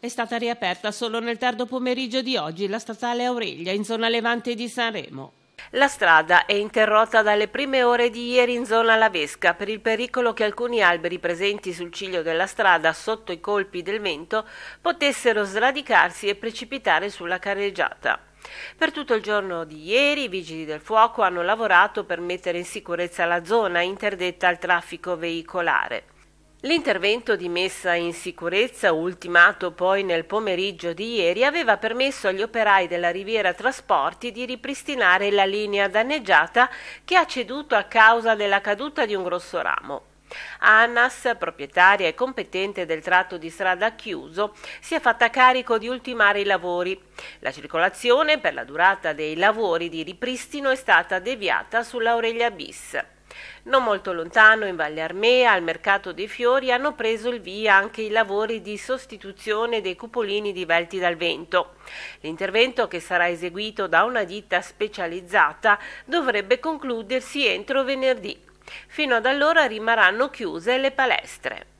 È stata riaperta solo nel tardo pomeriggio di oggi la statale Aurelia in zona Levante di Sanremo. La strada è interrotta dalle prime ore di ieri in zona Lavesca per il pericolo che alcuni alberi presenti sul ciglio della strada sotto i colpi del vento potessero sradicarsi e precipitare sulla carreggiata. Per tutto il giorno di ieri i vigili del fuoco hanno lavorato per mettere in sicurezza la zona interdetta al traffico veicolare. L'intervento di messa in sicurezza, ultimato poi nel pomeriggio di ieri, aveva permesso agli operai della Riviera Trasporti di ripristinare la linea danneggiata che ha ceduto a causa della caduta di un grosso ramo. Annas, proprietaria e competente del tratto di strada chiuso, si è fatta carico di ultimare i lavori. La circolazione per la durata dei lavori di ripristino è stata deviata sulla Aurelia bis. Non molto lontano, in Valle Armea, al mercato dei fiori, hanno preso il via anche i lavori di sostituzione dei cupolini divelti dal vento. L'intervento, che sarà eseguito da una ditta specializzata, dovrebbe concludersi entro venerdì. Fino ad allora rimarranno chiuse le palestre.